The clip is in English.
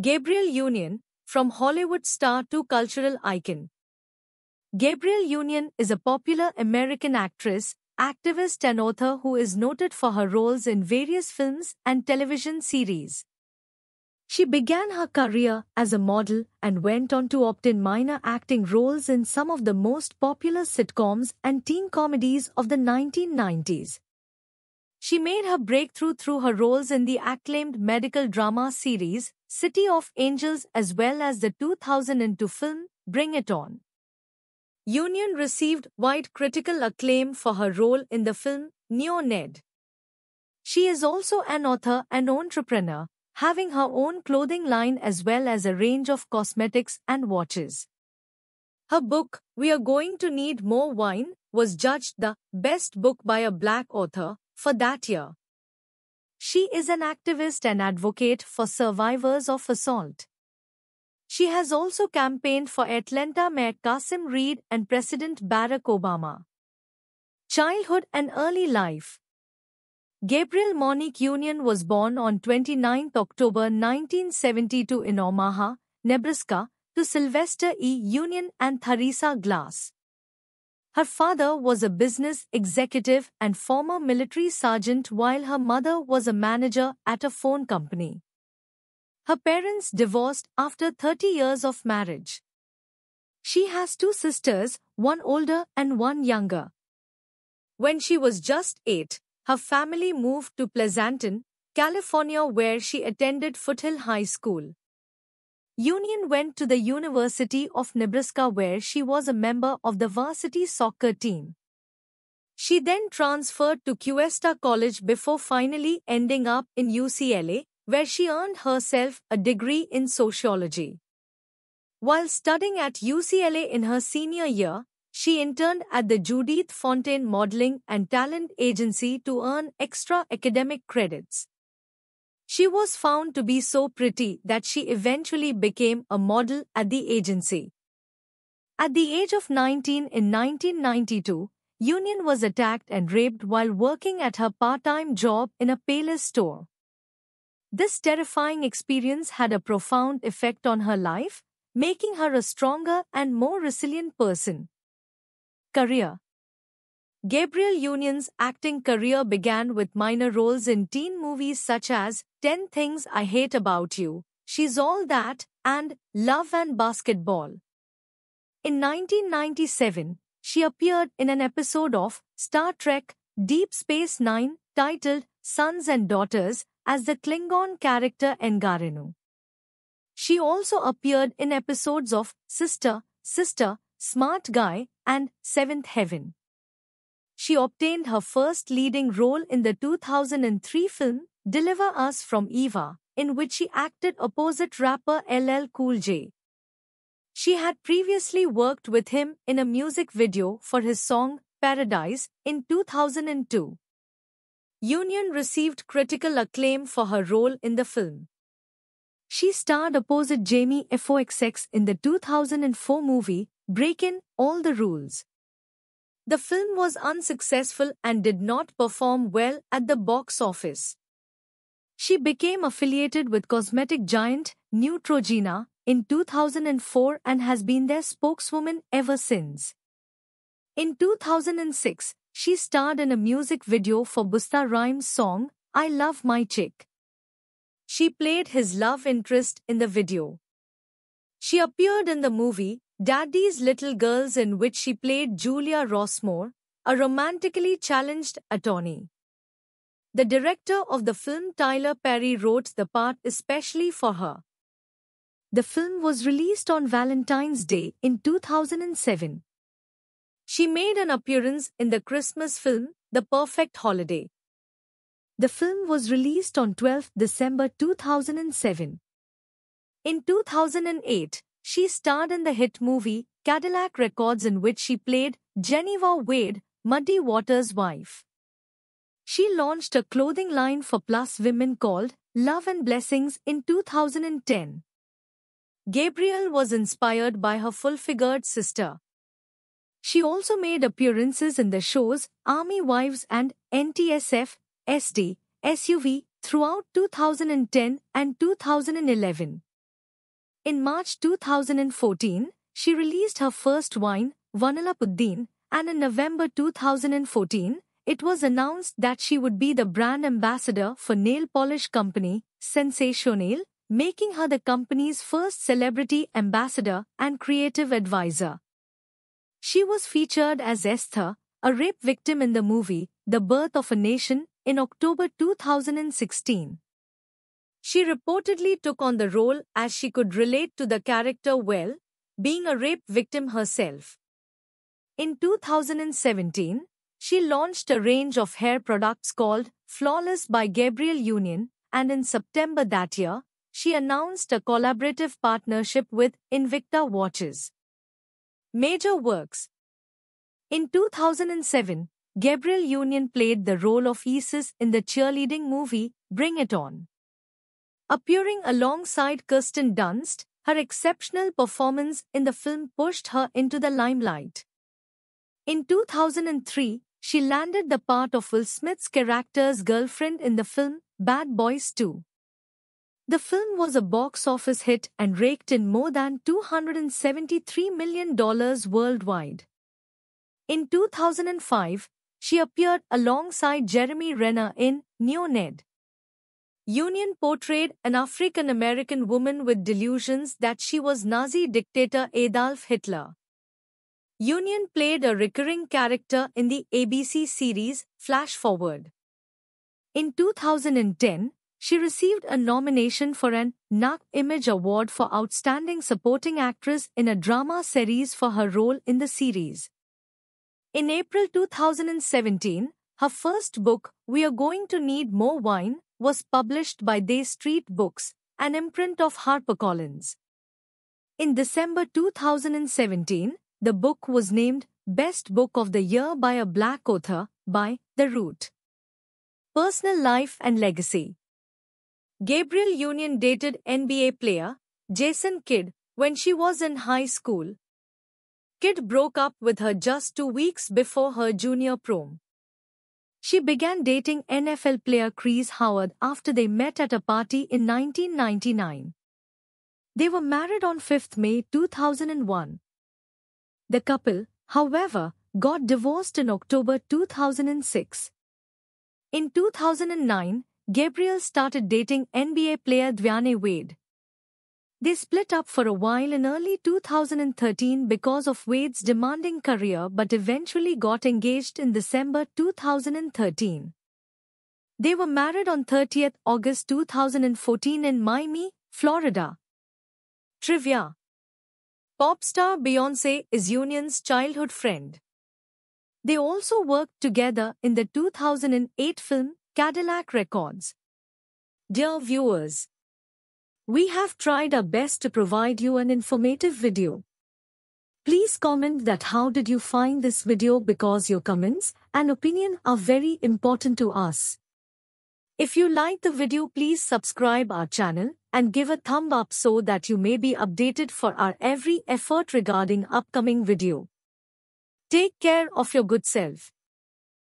Gabriel Union, from Hollywood star to cultural icon. Gabriel Union is a popular American actress, activist, and author who is noted for her roles in various films and television series. She began her career as a model and went on to opt in minor acting roles in some of the most popular sitcoms and teen comedies of the 1990s. She made her breakthrough through her roles in the acclaimed medical drama series, City of Angels as well as the 2002 film, Bring It On. Union received wide critical acclaim for her role in the film, Neo Ned. She is also an author and entrepreneur, having her own clothing line as well as a range of cosmetics and watches. Her book, We Are Going to Need More Wine, was judged the best book by a black author, for that year. She is an activist and advocate for survivors of assault. She has also campaigned for Atlanta Mayor Kasim Reed and President Barack Obama. Childhood and Early Life Gabriel Monique Union was born on 29 October 1972 in Omaha, Nebraska, to Sylvester E. Union and Theresa Glass. Her father was a business executive and former military sergeant while her mother was a manager at a phone company. Her parents divorced after 30 years of marriage. She has two sisters, one older and one younger. When she was just eight, her family moved to Pleasanton, California where she attended Foothill High School. Union went to the University of Nebraska where she was a member of the varsity soccer team. She then transferred to Cuesta College before finally ending up in UCLA, where she earned herself a degree in sociology. While studying at UCLA in her senior year, she interned at the Judith Fontaine Modeling and Talent Agency to earn extra academic credits. She was found to be so pretty that she eventually became a model at the agency. At the age of 19 in 1992, Union was attacked and raped while working at her part-time job in a Payless store. This terrifying experience had a profound effect on her life, making her a stronger and more resilient person. Career Gabriel Union's acting career began with minor roles in teen movies such as 10 Things I Hate About You, She's All That, and Love and Basketball. In 1997, she appeared in an episode of Star Trek Deep Space Nine titled Sons and Daughters as the Klingon character Engarinu. She also appeared in episodes of Sister, Sister, Smart Guy, and Seventh Heaven she obtained her first leading role in the 2003 film Deliver Us from Eva, in which she acted opposite rapper LL Cool J. She had previously worked with him in a music video for his song Paradise in 2002. Union received critical acclaim for her role in the film. She starred opposite Jamie Foxx in the 2004 movie Breakin' All the Rules. The film was unsuccessful and did not perform well at the box office. She became affiliated with cosmetic giant Neutrogena in 2004 and has been their spokeswoman ever since. In 2006, she starred in a music video for Busta Rhymes' song, I Love My Chick. She played his love interest in the video. She appeared in the movie Daddy's Little Girls in which she played Julia Rossmore, a romantically challenged attorney. The director of the film Tyler Perry wrote the part especially for her. The film was released on Valentine's Day in 2007. She made an appearance in the Christmas film The Perfect Holiday. The film was released on 12 December 2007. In 2008, she starred in the hit movie Cadillac Records in which she played Geneva Wade, Muddy Waters' wife. She launched a clothing line for plus women called Love and Blessings in 2010. Gabriel was inspired by her full-figured sister. She also made appearances in the shows Army Wives and NTSF, SD, SUV throughout 2010 and 2011. In March 2014, she released her first wine, Vanalapuddin, and in November 2014, it was announced that she would be the brand ambassador for nail polish company, Sensationale, making her the company's first celebrity ambassador and creative advisor. She was featured as Esther, a rape victim in the movie The Birth of a Nation, in October 2016. She reportedly took on the role as she could relate to the character well, being a rape victim herself. In 2017, she launched a range of hair products called Flawless by Gabriel Union, and in September that year, she announced a collaborative partnership with Invicta Watches. Major works In 2007, Gabriel Union played the role of Isis in the cheerleading movie Bring It On. Appearing alongside Kirsten Dunst, her exceptional performance in the film pushed her into the limelight. In 2003, she landed the part of Will Smith's character's girlfriend in the film Bad Boys 2. The film was a box office hit and raked in more than $273 million worldwide. In 2005, she appeared alongside Jeremy Renner in Neo Ned. Union portrayed an African American woman with delusions that she was Nazi dictator Adolf Hitler. Union played a recurring character in the ABC series Flash Forward. In 2010, she received a nomination for an NAC Image Award for Outstanding Supporting Actress in a Drama Series for her role in the series. In April 2017, her first book, We Are Going to Need More Wine, was published by Day Street Books, an imprint of HarperCollins. In December 2017, the book was named Best Book of the Year by a Black Author by The Root. Personal Life and Legacy Gabriel Union dated NBA player Jason Kidd when she was in high school. Kidd broke up with her just two weeks before her junior prom. She began dating NFL player Chris Howard after they met at a party in 1999. They were married on 5 May 2001. The couple, however, got divorced in October 2006. In 2009, Gabriel started dating NBA player Dwyane Wade. They split up for a while in early 2013 because of Wade's demanding career but eventually got engaged in December 2013. They were married on 30th August 2014 in Miami, Florida. Trivia Pop star Beyoncé is Union's childhood friend. They also worked together in the 2008 film Cadillac Records. Dear viewers, we have tried our best to provide you an informative video. Please comment that how did you find this video because your comments and opinion are very important to us. If you like the video please subscribe our channel and give a thumb up so that you may be updated for our every effort regarding upcoming video. Take care of your good self.